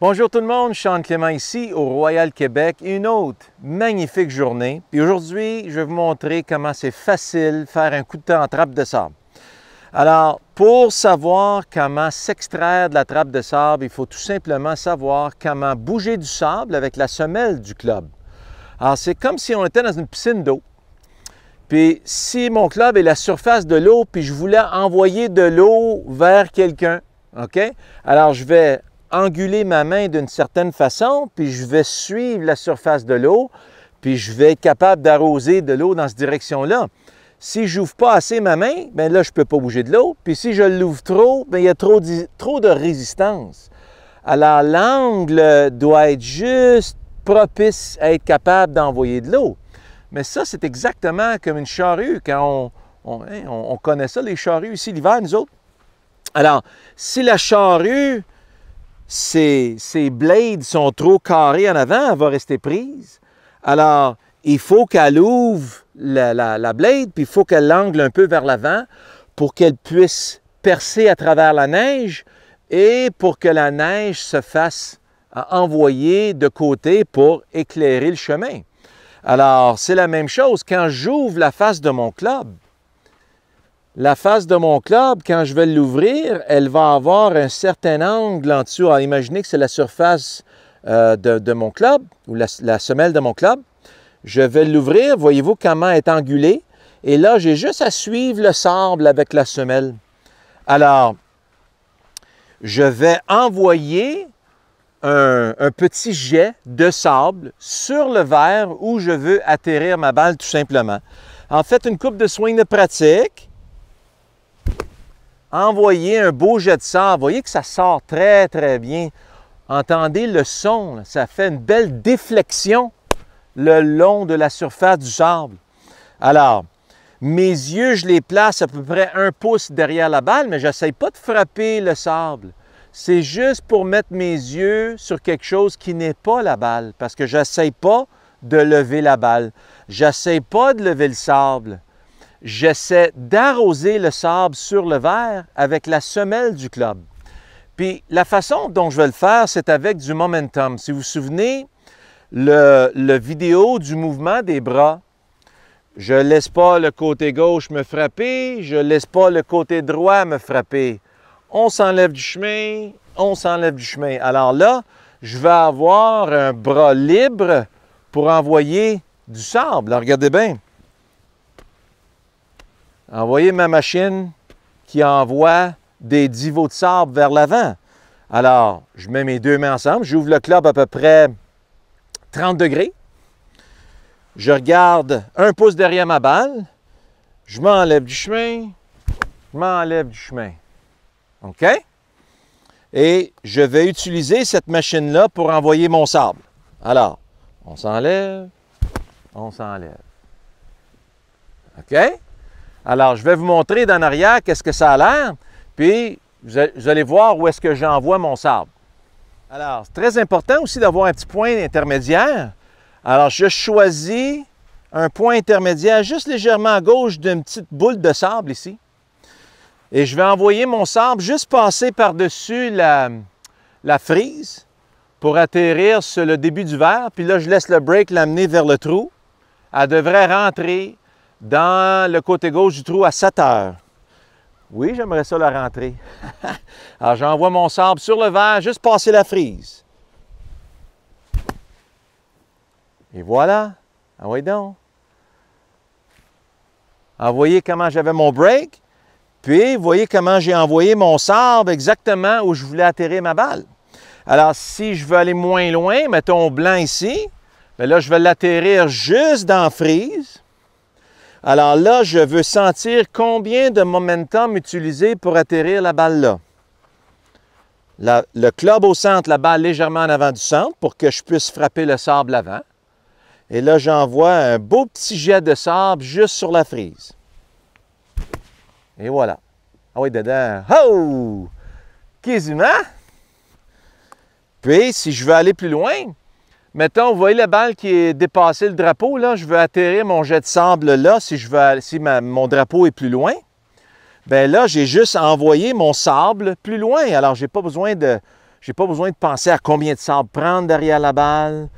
Bonjour tout le monde, Sean Clément ici au Royal Québec. Une autre magnifique journée. Et aujourd'hui, je vais vous montrer comment c'est facile faire un coup de temps en trappe de sable. Alors, pour savoir comment s'extraire de la trappe de sable, il faut tout simplement savoir comment bouger du sable avec la semelle du club. Alors, c'est comme si on était dans une piscine d'eau. Puis si mon club ben, est la surface de l'eau, puis je voulais envoyer de l'eau vers quelqu'un, OK? Alors je vais anguler ma main d'une certaine façon, puis je vais suivre la surface de l'eau, puis je vais être capable d'arroser de l'eau dans cette direction-là. Si je n'ouvre pas assez ma main, bien là, je ne peux pas bouger de l'eau. Puis si je l'ouvre trop, bien, il y a trop trop de résistance. Alors, l'angle doit être juste propice à être capable d'envoyer de l'eau. Mais ça, c'est exactement comme une charrue quand hein, on, connaît ça, les charrues ici l'hiver, nous autres. Alors, si la charrue, ses, blades sont trop carrés en avant, elle va rester prise. Alors, il faut qu'elle ouvre la, la, blade, puis il faut qu'elle l'angle un peu vers l'avant pour qu'elle puisse percer à travers la neige et pour que la neige se fasse envoyer de côté pour éclairer le chemin. Alors, c'est la même chose quand j'ouvre la face de mon club. La face de mon club, quand je vais l'ouvrir, elle va avoir un certain angle en dessous. Alors, imaginez que c'est la surface euh, de, mon club ou la, la, semelle de mon club. Je vais l'ouvrir. Voyez-vous comment elle est angulée. Et là, j'ai juste à suivre le sable avec la semelle. Alors, je vais envoyer un, petit jet de sable sur le verre où je veux atterrir ma balle tout simplement. En fait, une coupe de soins de pratique. Envoyez un beau jet de sable. Vous voyez que ça sort très, très bien. Entendez le son. Ça fait une belle déflexion le long de la surface du sable. Alors, mes yeux, je les place à peu près un pouce derrière la balle, mais je pas de frapper le sable c'est juste pour mettre mes yeux sur quelque chose qui n'est pas la balle, parce que j'essaie pas de lever la balle. J'essaie pas de lever le sable. J'essaie d'arroser le sable sur le verre avec la semelle du club. Puis la façon dont je vais le faire, c'est avec du momentum. Si vous vous souvenez, le, le vidéo du mouvement des bras, je laisse pas le côté gauche me frapper, je laisse pas le côté droit me frapper on s'enlève du chemin, on s'enlève du chemin. Alors là, je vais avoir un bras libre pour envoyer du sable. Alors, regardez bien. Envoyer ma machine qui envoie des divots de sable vers l'avant. Alors, je mets mes deux mains ensemble, j'ouvre le club à peu près 30 degrés. Je regarde un pouce derrière ma balle. Je m'enlève du chemin. Je m'enlève du chemin. OK? Et je vais utiliser cette machine-là pour envoyer mon sable. Alors, on s'enlève, on s'enlève. OK? Alors, je vais vous montrer d'en arrière qu'est-ce que ça a l'air, puis vous allez voir où est-ce que j'envoie mon sable. Alors, c'est très important aussi d'avoir un petit point intermédiaire. Alors, je choisis un point intermédiaire juste légèrement à gauche d'une petite boule de sable ici. Et je vais envoyer mon sable juste passer par-dessus la, la frise pour atterrir sur le début du verre. Puis là, je laisse le break l'amener vers le trou. Elle devrait rentrer dans le côté gauche du trou à 7 heures. Oui, j'aimerais ça la rentrer. Alors, j'envoie mon sable sur le verre, juste passer la frise. Et voilà. Ah oui donc. Envoyez comment j'avais mon break. Puis, vous voyez comment j'ai envoyé mon sable exactement où je voulais atterrir ma balle. Alors, si je veux aller moins loin, mettons blanc ici, mais ben là, je vais l'atterrir juste dans la frise. Alors là, je veux sentir combien de momentum utiliser pour atterrir la balle là. le club au centre, la balle légèrement en avant du centre pour que je puisse frapper le sable avant. Et là, j'envoie un beau petit jet de sable juste sur la frise. Et voilà. Ah oui, dedans. Oh! Quasiment. Puis, si je veux aller plus loin, mettons, vous voyez la balle qui est dépassée le drapeau, là, je veux atterrir mon jet de sable là, si, je veux, si mon drapeau est plus loin. Bien là, j'ai juste envoyé mon sable plus loin. Alors, je n'ai pas, besoin de, pas besoin de penser à combien de sable prendre derrière la balle,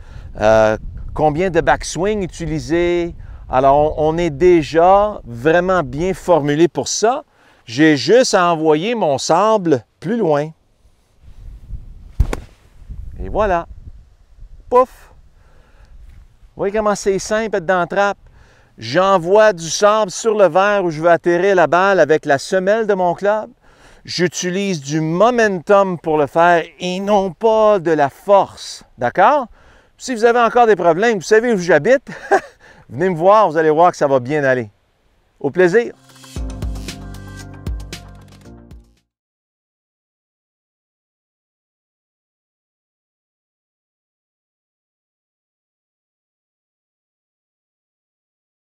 euh, combien de backswing utiliser, alors, on, est déjà vraiment bien formulé pour ça. J'ai juste à envoyer mon sable plus loin. Et voilà. Pouf! Vous voyez comment c'est simple d'être dans J'envoie du sable sur le verre où je veux atterrir la balle avec la semelle de mon club. J'utilise du momentum pour le faire et non pas de la force. D'accord? Si vous avez encore des problèmes, vous savez où j'habite. Venez me voir, vous allez voir que ça va bien aller. Au plaisir!